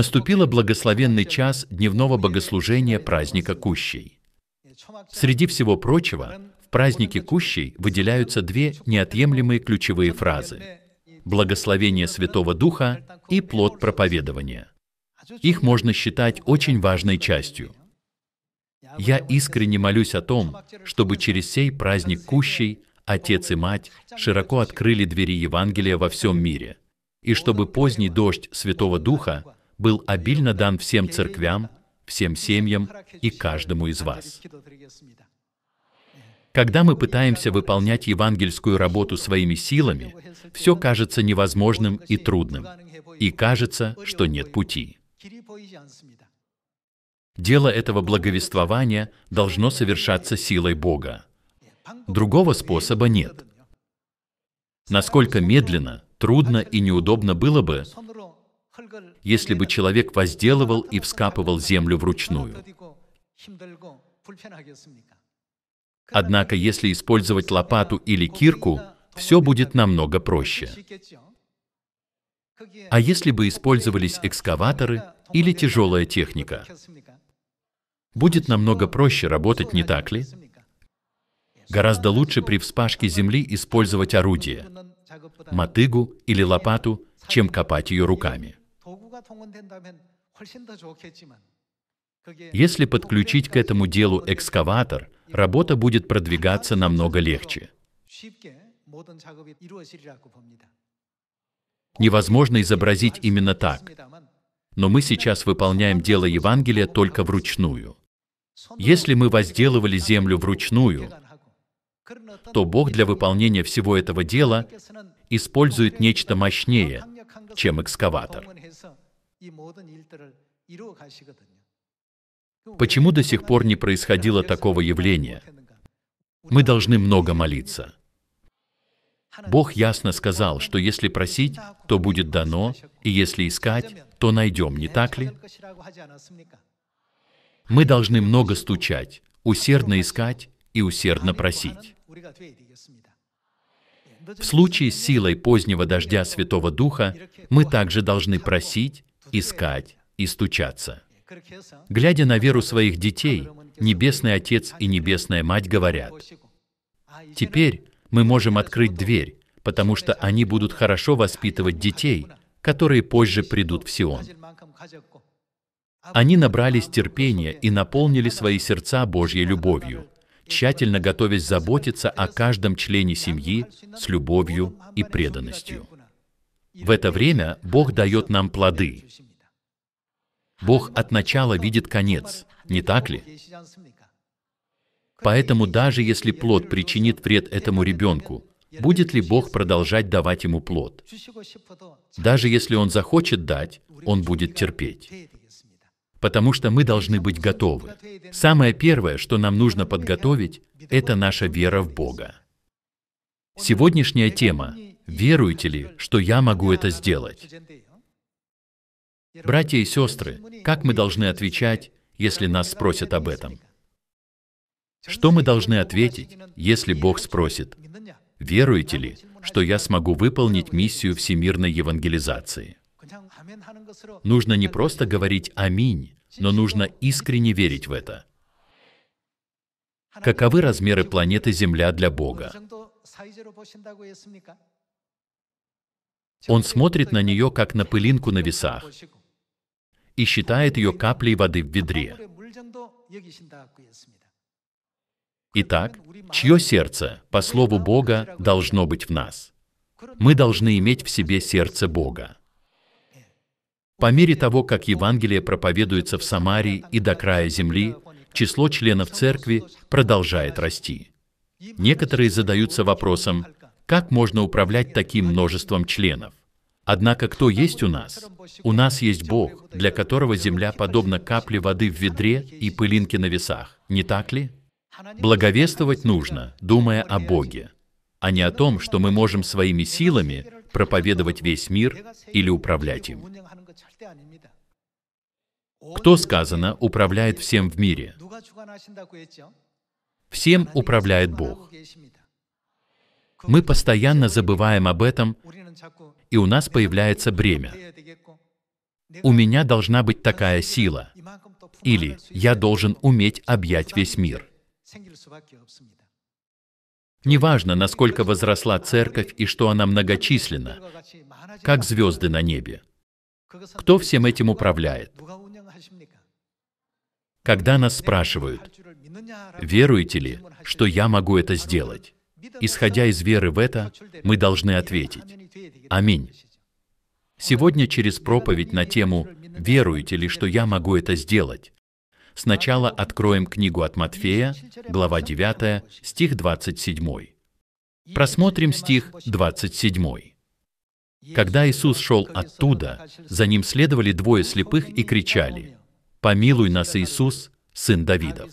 наступило благословенный час дневного богослужения праздника Кущей. Среди всего прочего, в празднике Кущей выделяются две неотъемлемые ключевые фразы – «благословение Святого Духа» и «плод проповедования». Их можно считать очень важной частью. Я искренне молюсь о том, чтобы через сей праздник Кущей отец и мать широко открыли двери Евангелия во всем мире, и чтобы поздний дождь Святого Духа был обильно дан всем церквям, всем семьям и каждому из вас. Когда мы пытаемся выполнять евангельскую работу своими силами, все кажется невозможным и трудным, и кажется, что нет пути. Дело этого благовествования должно совершаться силой Бога. Другого способа нет. Насколько медленно, трудно и неудобно было бы, если бы человек возделывал и вскапывал землю вручную. Однако, если использовать лопату или кирку, все будет намного проще. А если бы использовались экскаваторы или тяжелая техника? Будет намного проще работать, не так ли? Гораздо лучше при вспашке земли использовать орудие, мотыгу или лопату, чем копать ее руками. Если подключить к этому делу экскаватор, работа будет продвигаться намного легче. Невозможно изобразить именно так. Но мы сейчас выполняем дело Евангелия только вручную. Если мы возделывали землю вручную, то Бог для выполнения всего этого дела использует нечто мощнее, чем экскаватор. Почему до сих пор не происходило такого явления? Мы должны много молиться. Бог ясно сказал, что если просить, то будет дано, и если искать, то найдем, не так ли? Мы должны много стучать, усердно искать и усердно просить. В случае с силой позднего дождя Святого Духа мы также должны просить искать и стучаться. Глядя на веру своих детей, Небесный Отец и Небесная Мать говорят, «Теперь мы можем открыть дверь, потому что они будут хорошо воспитывать детей, которые позже придут в Сион». Они набрались терпения и наполнили свои сердца Божьей любовью, тщательно готовясь заботиться о каждом члене семьи с любовью и преданностью. В это время Бог дает нам плоды. Бог от начала видит конец, не так ли? Поэтому даже если плод причинит вред этому ребенку, будет ли Бог продолжать давать ему плод? Даже если он захочет дать, он будет терпеть. Потому что мы должны быть готовы. Самое первое, что нам нужно подготовить, это наша вера в Бога. Сегодняшняя тема Веруете ли, что я могу это сделать? Братья и сестры, как мы должны отвечать, если нас спросят об этом? Что мы должны ответить, если Бог спросит, веруете ли, что я смогу выполнить миссию всемирной евангелизации? Нужно не просто говорить «Аминь», но нужно искренне верить в это. Каковы размеры планеты Земля для Бога? Он смотрит на нее, как на пылинку на весах, и считает ее каплей воды в ведре. Итак, чье сердце, по слову Бога, должно быть в нас? Мы должны иметь в себе сердце Бога. По мере того, как Евангелие проповедуется в Самарии и до края земли, число членов церкви продолжает расти. Некоторые задаются вопросом, как можно управлять таким множеством членов? Однако кто есть у нас? У нас есть Бог, для которого земля подобна капле воды в ведре и пылинке на весах, не так ли? Благовествовать нужно, думая о Боге, а не о том, что мы можем своими силами проповедовать весь мир или управлять им. Кто, сказано, управляет всем в мире? Всем управляет Бог. Мы постоянно забываем об этом, и у нас появляется бремя. У меня должна быть такая сила. Или я должен уметь объять весь мир. Неважно, насколько возросла церковь и что она многочисленна, как звезды на небе. Кто всем этим управляет? Когда нас спрашивают, веруете ли, что я могу это сделать? Исходя из веры в это, мы должны ответить «Аминь». Сегодня через проповедь на тему «Веруете ли, что я могу это сделать?» сначала откроем книгу от Матфея, глава 9, стих 27. Просмотрим стих 27. Когда Иисус шел оттуда, за ним следовали двое слепых и кричали, «Помилуй нас, Иисус, сын Давидов.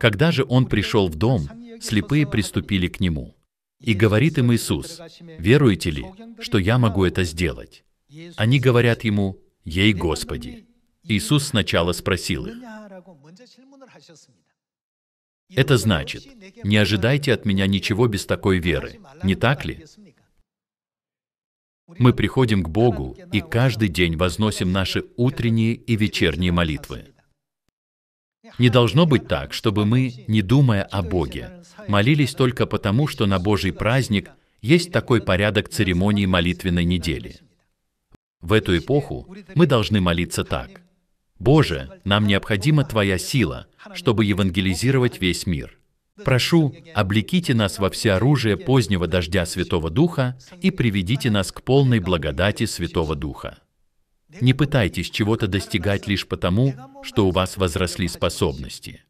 Когда же он пришел в дом, слепые приступили к нему. И говорит им Иисус, «Веруете ли, что я могу это сделать?» Они говорят ему, «Ей, Господи!» Иисус сначала спросил их. Это значит, не ожидайте от меня ничего без такой веры, не так ли? Мы приходим к Богу и каждый день возносим наши утренние и вечерние молитвы. Не должно быть так, чтобы мы, не думая о Боге, молились только потому, что на Божий праздник есть такой порядок церемонии молитвенной недели. В эту эпоху мы должны молиться так. «Боже, нам необходима Твоя сила, чтобы евангелизировать весь мир. Прошу, облеките нас во всеоружие позднего дождя Святого Духа и приведите нас к полной благодати Святого Духа». Не пытайтесь чего-то достигать лишь потому, что у вас возросли способности.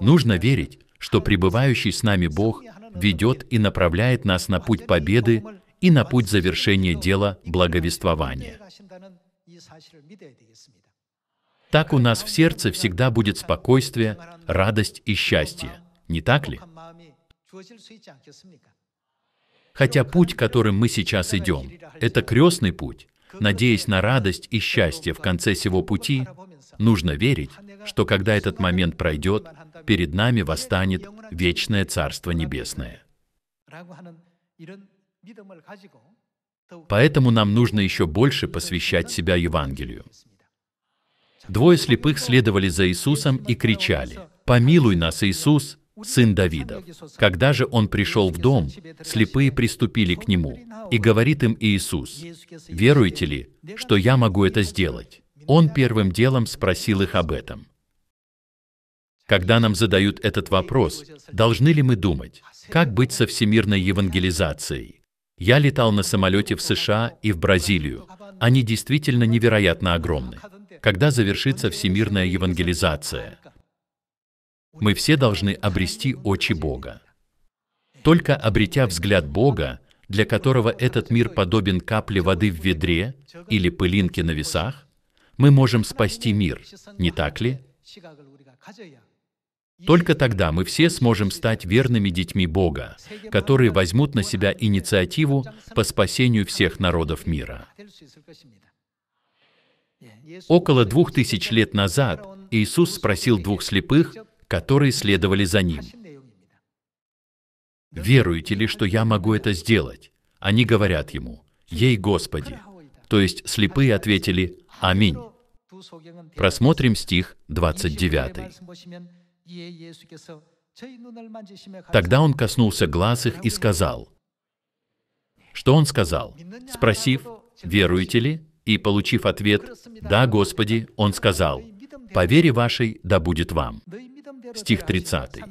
Нужно верить, что пребывающий с нами Бог ведет и направляет нас на путь победы и на путь завершения дела благовествования. Так у нас в сердце всегда будет спокойствие, радость и счастье, не так ли? Хотя путь, которым мы сейчас идем, это крестный путь, Надеясь на радость и счастье в конце всего пути, нужно верить, что когда этот момент пройдет, перед нами восстанет вечное Царство Небесное. Поэтому нам нужно еще больше посвящать себя Евангелию. Двое слепых следовали за Иисусом и кричали, «Помилуй нас, Иисус! сын Давидов. Когда же он пришел в дом, слепые приступили к нему, и говорит им Иисус, «Веруете ли, что я могу это сделать?» Он первым делом спросил их об этом. Когда нам задают этот вопрос, должны ли мы думать, как быть со всемирной евангелизацией? Я летал на самолете в США и в Бразилию. Они действительно невероятно огромны. Когда завершится всемирная евангелизация? Мы все должны обрести очи Бога. Только обретя взгляд Бога, для которого этот мир подобен капле воды в ведре или пылинке на весах, мы можем спасти мир, не так ли? Только тогда мы все сможем стать верными детьми Бога, которые возьмут на себя инициативу по спасению всех народов мира. Около двух тысяч лет назад Иисус спросил двух слепых, которые следовали за ним. «Веруете ли, что я могу это сделать?» Они говорят ему, «Ей Господи». То есть слепые ответили «Аминь». Просмотрим стих 29. Тогда он коснулся глаз их и сказал. Что он сказал? Спросив, веруете ли? И получив ответ, да, Господи, он сказал, по вере вашей да будет вам стих 30.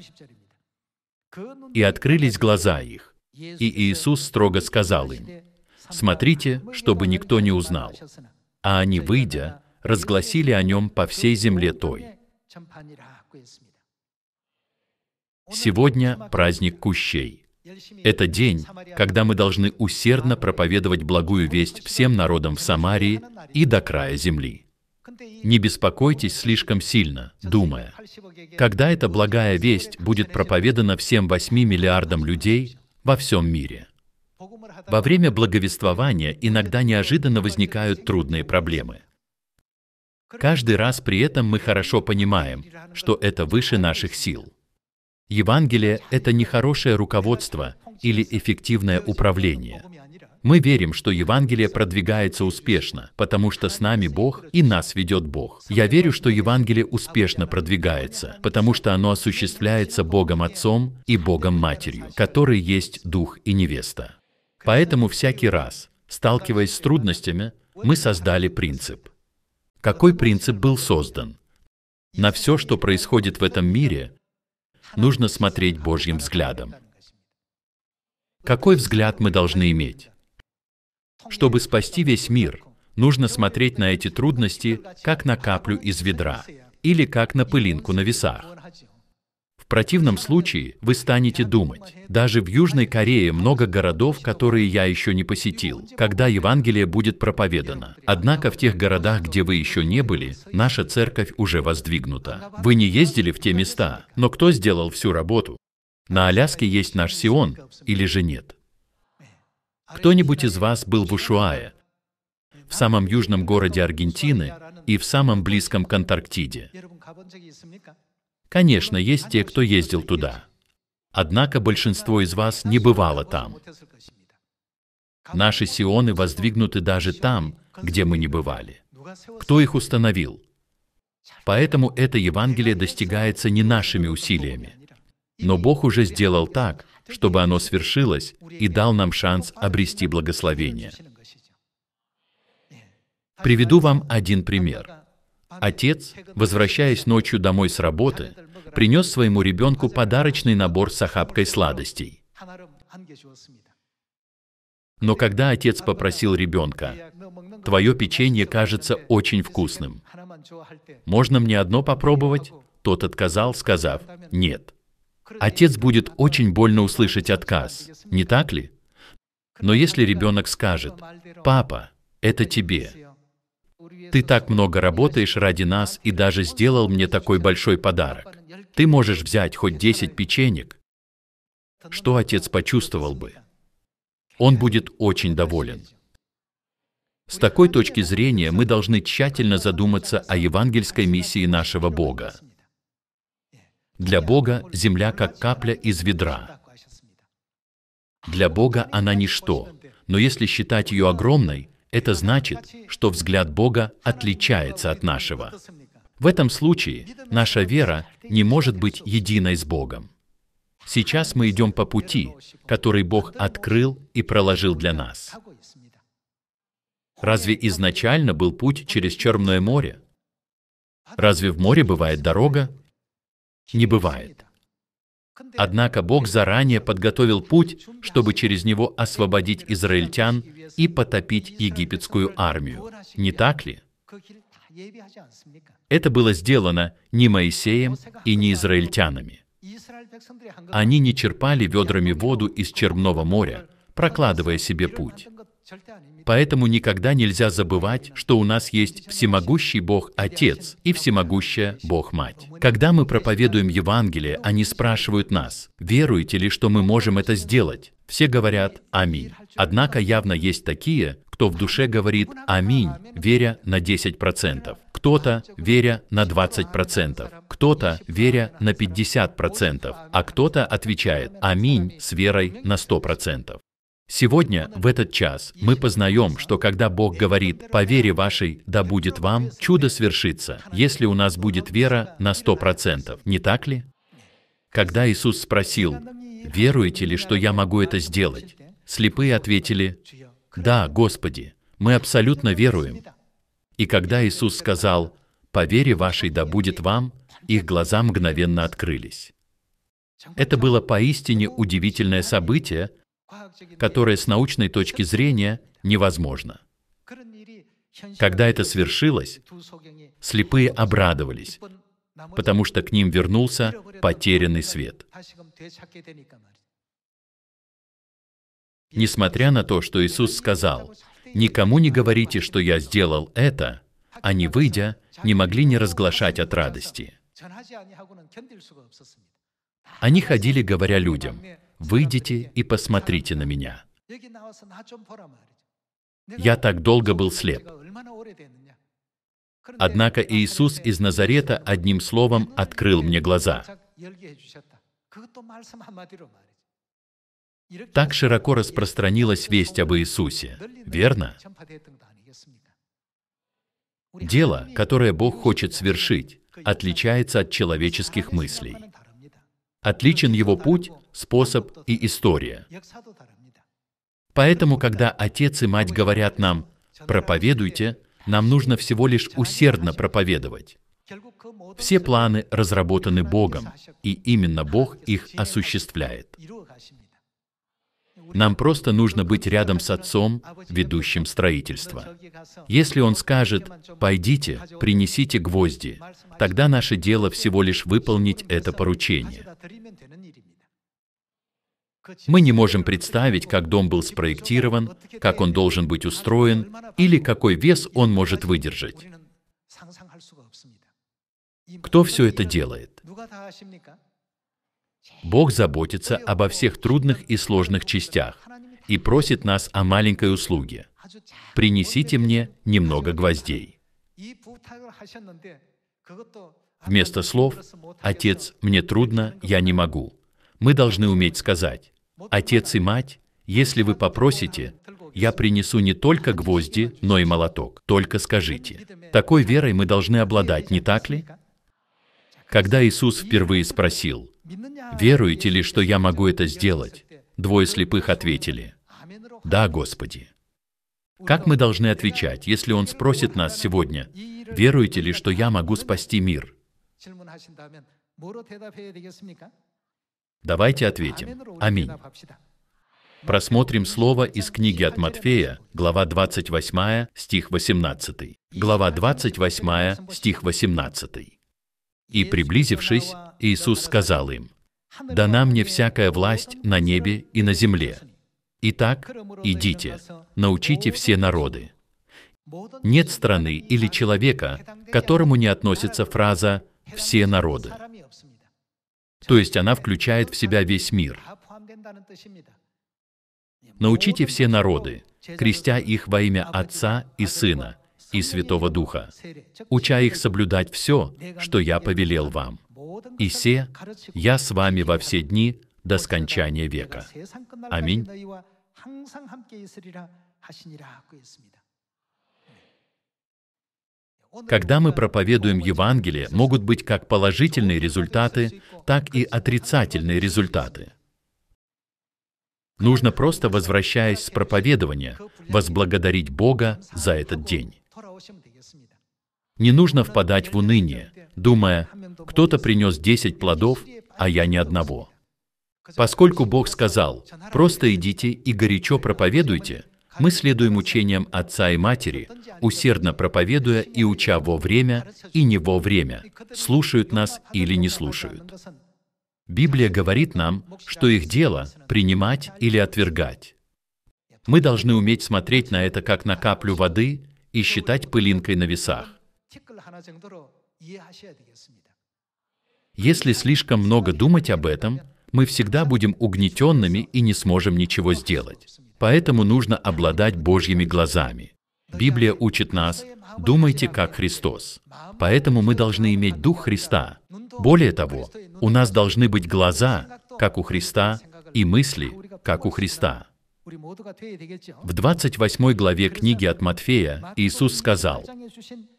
«И открылись глаза их, и Иисус строго сказал им, «Смотрите, чтобы никто не узнал». А они, выйдя, разгласили о нем по всей земле той. Сегодня праздник Кущей. Это день, когда мы должны усердно проповедовать благую весть всем народам в Самарии и до края земли. Не беспокойтесь слишком сильно, думая, когда эта благая весть будет проповедана всем 8 миллиардам людей во всем мире. Во время благовествования иногда неожиданно возникают трудные проблемы. Каждый раз при этом мы хорошо понимаем, что это выше наших сил. Евангелие — это не хорошее руководство или эффективное управление. Мы верим, что Евангелие продвигается успешно, потому что с нами Бог и нас ведет Бог. Я верю, что Евангелие успешно продвигается, потому что оно осуществляется Богом Отцом и Богом Матерью, который есть Дух и Невеста. Поэтому всякий раз, сталкиваясь с трудностями, мы создали принцип. Какой принцип был создан? На все, что происходит в этом мире, нужно смотреть Божьим взглядом. Какой взгляд мы должны иметь? Чтобы спасти весь мир, нужно смотреть на эти трудности как на каплю из ведра или как на пылинку на весах. В противном случае вы станете думать, даже в Южной Корее много городов, которые я еще не посетил, когда Евангелие будет проповедано. Однако в тех городах, где вы еще не были, наша церковь уже воздвигнута. Вы не ездили в те места, но кто сделал всю работу? На Аляске есть наш Сион или же нет? Кто-нибудь из вас был в Ушуае, в самом южном городе Аргентины и в самом близком к Антарктиде? Конечно, есть те, кто ездил туда. Однако большинство из вас не бывало там. Наши сионы воздвигнуты даже там, где мы не бывали. Кто их установил? Поэтому это Евангелие достигается не нашими усилиями. Но Бог уже сделал так, чтобы оно свершилось и дал нам шанс обрести благословение. Приведу вам один пример. Отец, возвращаясь ночью домой с работы, принес своему ребенку подарочный набор с охапкой сладостей. Но когда отец попросил ребенка, «Твое печенье кажется очень вкусным. Можно мне одно попробовать?» Тот отказал, сказав «нет». Отец будет очень больно услышать отказ, не так ли? Но если ребенок скажет, «Папа, это тебе. Ты так много работаешь ради нас и даже сделал мне такой большой подарок. Ты можешь взять хоть 10 печенек». Что отец почувствовал бы? Он будет очень доволен. С такой точки зрения мы должны тщательно задуматься о евангельской миссии нашего Бога. Для Бога земля как капля из ведра. Для Бога она ничто, но если считать ее огромной, это значит, что взгляд Бога отличается от нашего. В этом случае наша вера не может быть единой с Богом. Сейчас мы идем по пути, который Бог открыл и проложил для нас. Разве изначально был путь через Черное море? Разве в море бывает дорога, не бывает. Однако Бог заранее подготовил путь, чтобы через него освободить израильтян и потопить египетскую армию. Не так ли? Это было сделано не Моисеем и не израильтянами. Они не черпали ведрами воду из Черного моря, прокладывая себе путь. Поэтому никогда нельзя забывать, что у нас есть всемогущий Бог Отец и всемогущая Бог Мать. Когда мы проповедуем Евангелие, они спрашивают нас, веруете ли, что мы можем это сделать? Все говорят «Аминь». Однако явно есть такие, кто в душе говорит «Аминь», веря на 10%, кто-то веря на 20%, кто-то веря на 50%, а кто-то отвечает «Аминь» с верой на 100%. Сегодня, в этот час, мы познаем, что когда Бог говорит «по вере вашей, да будет вам», чудо свершится, если у нас будет вера на сто процентов, не так ли? Когда Иисус спросил «Веруете ли, что я могу это сделать?» Слепые ответили «Да, Господи, мы абсолютно веруем». И когда Иисус сказал «По вере вашей да будет вам», их глаза мгновенно открылись. Это было поистине удивительное событие, которое с научной точки зрения невозможно. Когда это свершилось, слепые обрадовались, потому что к ним вернулся потерянный свет. Несмотря на то, что Иисус сказал, «Никому не говорите, что я сделал это», они, выйдя, не могли не разглашать от радости. Они ходили, говоря людям, выйдите и посмотрите на меня. Я так долго был слеп. Однако Иисус из Назарета одним словом открыл мне глаза. Так широко распространилась весть об Иисусе, верно? Дело, которое Бог хочет свершить, отличается от человеческих мыслей. Отличен его путь способ и история. Поэтому, когда отец и мать говорят нам «проповедуйте», нам нужно всего лишь усердно проповедовать. Все планы разработаны Богом, и именно Бог их осуществляет. Нам просто нужно быть рядом с Отцом, ведущим строительство. Если Он скажет «пойдите, принесите гвозди», тогда наше дело всего лишь выполнить это поручение. Мы не можем представить, как дом был спроектирован, как он должен быть устроен или какой вес он может выдержать. Кто все это делает? Бог заботится обо всех трудных и сложных частях и просит нас о маленькой услуге. «Принесите мне немного гвоздей». Вместо слов «Отец, мне трудно, я не могу» мы должны уметь сказать Отец и мать, если вы попросите, я принесу не только гвозди, но и молоток. Только скажите. Такой верой мы должны обладать, не так ли? Когда Иисус впервые спросил, «Веруете ли, что я могу это сделать?» Двое слепых ответили, «Да, Господи». Как мы должны отвечать, если Он спросит нас сегодня, «Веруете ли, что я могу спасти мир?» Давайте ответим. Аминь. Просмотрим слово из книги от Матфея, глава 28, стих 18. Глава 28, стих 18. «И, приблизившись, Иисус сказал им, «Дана мне всякая власть на небе и на земле. Итак, идите, научите все народы». Нет страны или человека, к которому не относится фраза «все народы». То есть она включает в себя весь мир. Научите все народы, крестя их во имя Отца и Сына и Святого Духа, уча их соблюдать все, что я повелел вам. И се, я с вами во все дни до скончания века. Аминь. Когда мы проповедуем Евангелие, могут быть как положительные результаты, так и отрицательные результаты. Нужно просто, возвращаясь с проповедования, возблагодарить Бога за этот день. Не нужно впадать в уныние, думая, кто-то принес 10 плодов, а я ни одного. Поскольку Бог сказал, просто идите и горячо проповедуйте, мы следуем учениям отца и матери, усердно проповедуя и уча во время и не во время, слушают нас или не слушают. Библия говорит нам, что их дело – принимать или отвергать. Мы должны уметь смотреть на это как на каплю воды и считать пылинкой на весах. Если слишком много думать об этом, мы всегда будем угнетенными и не сможем ничего сделать. Поэтому нужно обладать Божьими глазами – Библия учит нас, думайте как Христос. Поэтому мы должны иметь Дух Христа. Более того, у нас должны быть глаза, как у Христа, и мысли, как у Христа. В 28 главе книги от Матфея Иисус сказал,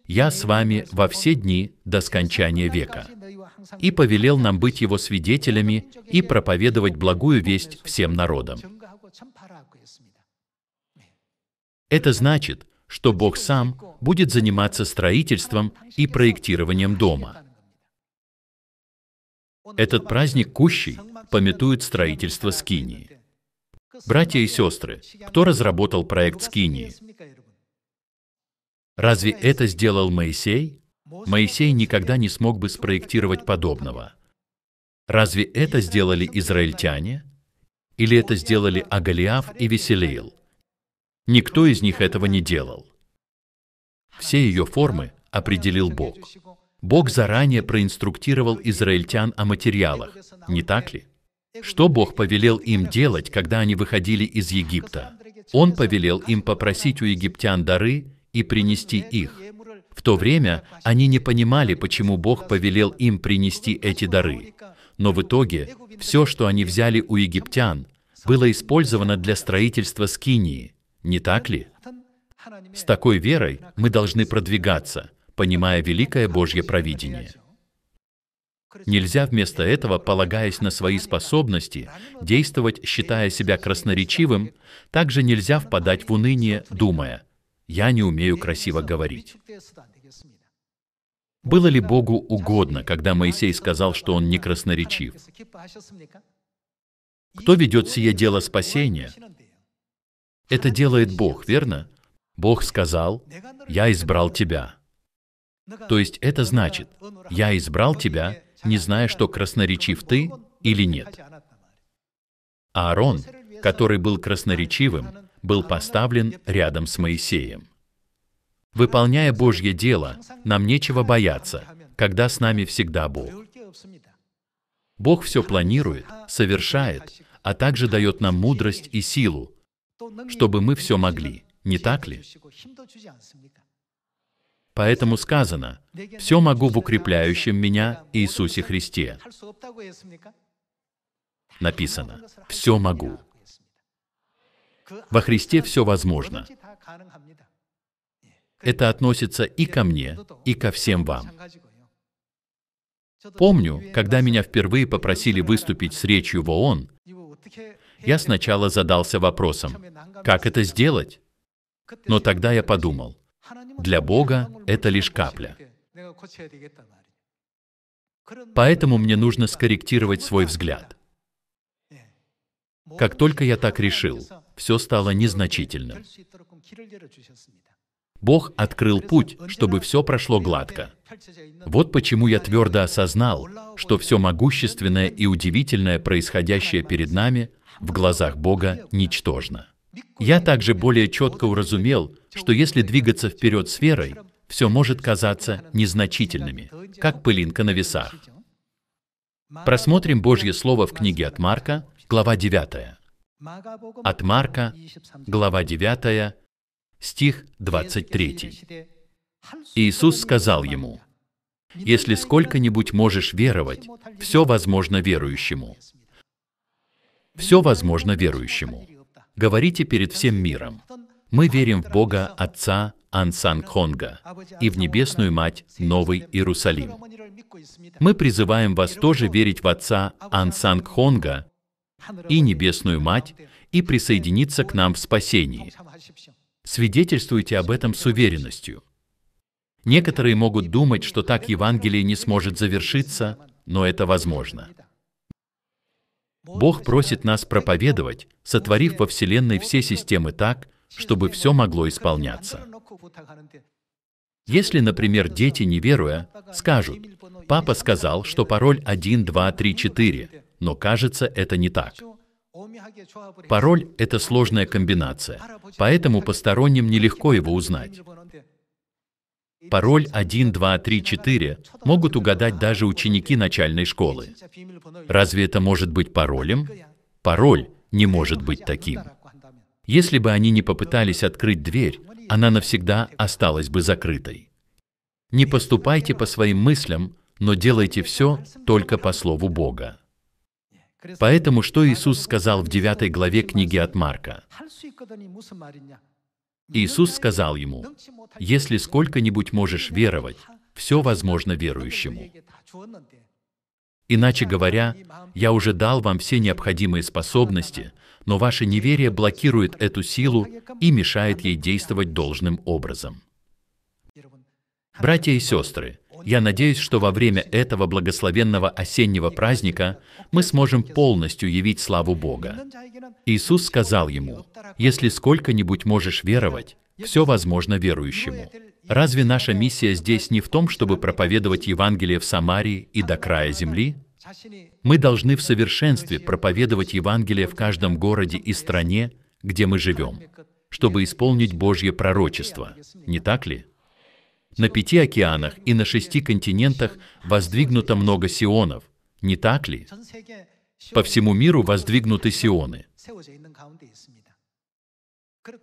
«Я с вами во все дни до скончания века» и повелел нам быть Его свидетелями и проповедовать благую весть всем народам. Это значит, что Бог сам будет заниматься строительством и проектированием дома. Этот праздник Кущей пометует строительство Скинии. Братья и сестры, кто разработал проект Скинии? Разве это сделал Моисей? Моисей никогда не смог бы спроектировать подобного. Разве это сделали израильтяне? Или это сделали Агалиав и Веселиил? Никто из них этого не делал. Все ее формы определил Бог. Бог заранее проинструктировал израильтян о материалах, не так ли? Что Бог повелел им делать, когда они выходили из Египта? Он повелел им попросить у египтян дары и принести их. В то время они не понимали, почему Бог повелел им принести эти дары. Но в итоге все, что они взяли у египтян, было использовано для строительства Скинии – не так ли? С такой верой мы должны продвигаться, понимая великое Божье провидение. Нельзя вместо этого, полагаясь на свои способности, действовать, считая себя красноречивым, также нельзя впадать в уныние, думая «я не умею красиво говорить». Было ли Богу угодно, когда Моисей сказал, что он не красноречив? Кто ведет сие дело спасения, это делает Бог, верно? Бог сказал, «Я избрал тебя». То есть это значит, «Я избрал тебя», не зная, что красноречив ты или нет. Аарон, который был красноречивым, был поставлен рядом с Моисеем. Выполняя Божье дело, нам нечего бояться, когда с нами всегда Бог. Бог все планирует, совершает, а также дает нам мудрость и силу, чтобы мы все могли, не так ли? Поэтому сказано, «Все могу в укрепляющем меня Иисусе Христе». Написано, «Все могу». Во Христе все возможно. Это относится и ко мне, и ко всем вам. Помню, когда меня впервые попросили выступить с речью в ООН, я сначала задался вопросом, как это сделать? Но тогда я подумал, для Бога это лишь капля. Поэтому мне нужно скорректировать свой взгляд. Как только я так решил, все стало незначительным. Бог открыл путь, чтобы все прошло гладко. Вот почему я твердо осознал, что все могущественное и удивительное, происходящее перед нами, в глазах Бога ничтожно. Я также более четко уразумел, что если двигаться вперед с верой, все может казаться незначительными, как пылинка на весах. Просмотрим Божье Слово в книге от Марка, глава 9. От Марка, глава 9, стих 23. Иисус сказал ему, «Если сколько-нибудь можешь веровать, все возможно верующему». Все возможно верующему. Говорите перед всем миром. Мы верим в Бога Отца Ансан Хонга и в Небесную Мать Новый Иерусалим. Мы призываем вас тоже верить в Отца Ансан Хонга и Небесную Мать и присоединиться к нам в спасении. Свидетельствуйте об этом с уверенностью. Некоторые могут думать, что так Евангелие не сможет завершиться, но это возможно. Бог просит нас проповедовать, сотворив во Вселенной все системы так, чтобы все могло исполняться. Если, например, дети, неверуя, скажут, «Папа сказал, что пароль 1, 2, 3, 4, но кажется, это не так. Пароль – это сложная комбинация, поэтому посторонним нелегко его узнать. Пароль 1234 могут угадать даже ученики начальной школы. Разве это может быть паролем? Пароль не может быть таким. Если бы они не попытались открыть дверь, она навсегда осталась бы закрытой. Не поступайте по своим мыслям, но делайте все только по слову Бога. Поэтому что Иисус сказал в 9 главе книги от Марка? Иисус сказал ему, «Если сколько-нибудь можешь веровать, все возможно верующему». Иначе говоря, я уже дал вам все необходимые способности, но ваше неверие блокирует эту силу и мешает ей действовать должным образом. Братья и сестры, я надеюсь, что во время этого благословенного осеннего праздника мы сможем полностью явить славу Бога. Иисус сказал ему, «Если сколько-нибудь можешь веровать, все возможно верующему». Разве наша миссия здесь не в том, чтобы проповедовать Евангелие в Самарии и до края земли? Мы должны в совершенстве проповедовать Евангелие в каждом городе и стране, где мы живем, чтобы исполнить Божье пророчество. Не так ли? На пяти океанах и на шести континентах воздвигнуто много сионов, не так ли? По всему миру воздвигнуты сионы.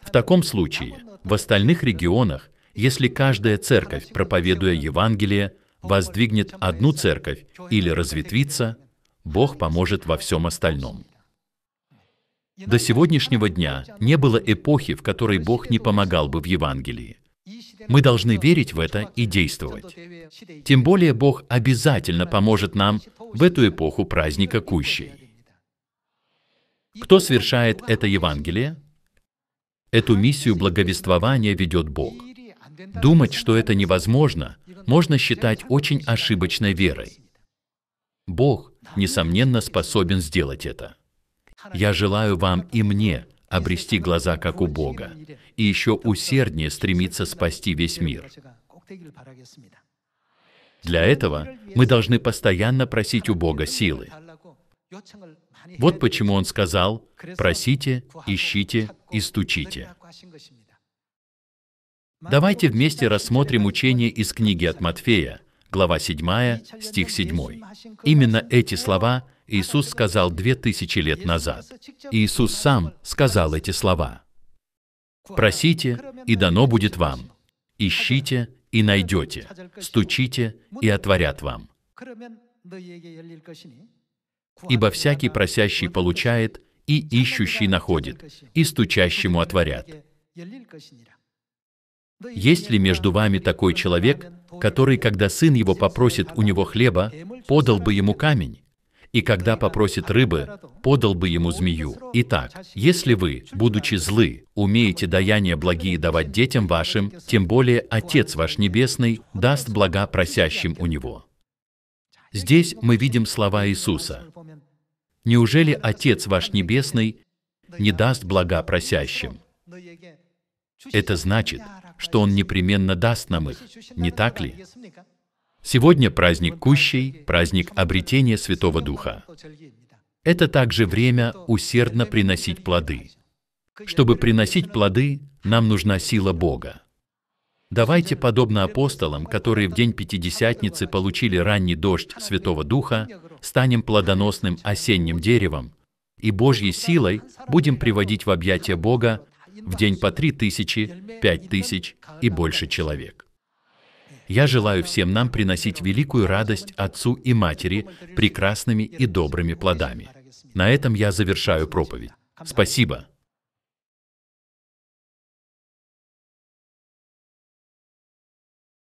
В таком случае, в остальных регионах, если каждая церковь, проповедуя Евангелие, воздвигнет одну церковь или разветвится, Бог поможет во всем остальном. До сегодняшнего дня не было эпохи, в которой Бог не помогал бы в Евангелии. Мы должны верить в это и действовать. Тем более Бог обязательно поможет нам в эту эпоху праздника Кущей. Кто совершает это Евангелие? Эту миссию благовествования ведет Бог. Думать, что это невозможно, можно считать очень ошибочной верой. Бог, несомненно, способен сделать это. Я желаю вам и мне обрести глаза, как у Бога, и еще усерднее стремиться спасти весь мир. Для этого мы должны постоянно просить у Бога силы. Вот почему Он сказал «просите, ищите и стучите». Давайте вместе рассмотрим учение из книги от Матфея, глава 7, стих 7. Именно эти слова Иисус сказал две тысячи лет назад. Иисус сам сказал эти слова. Просите, и дано будет вам. Ищите, и найдете. Стучите, и отворят вам. Ибо всякий просящий получает, и ищущий находит, и стучащему отворят. Есть ли между вами такой человек, который, когда сын его попросит у него хлеба, подал бы ему камень? и когда попросит рыбы, подал бы ему змею. Итак, если вы, будучи злы, умеете даяния благие давать детям вашим, тем более Отец ваш Небесный даст блага просящим у Него. Здесь мы видим слова Иисуса. Неужели Отец ваш Небесный не даст блага просящим? Это значит, что Он непременно даст нам их, не так ли? Сегодня праздник Кущей, праздник обретения Святого Духа. Это также время усердно приносить плоды. Чтобы приносить плоды, нам нужна сила Бога. Давайте, подобно апостолам, которые в день Пятидесятницы получили ранний дождь Святого Духа, станем плодоносным осенним деревом и Божьей силой будем приводить в объятия Бога в день по три тысячи, пять тысяч и больше человек. Я желаю всем нам приносить великую радость Отцу и Матери прекрасными и добрыми плодами. На этом я завершаю проповедь. Спасибо,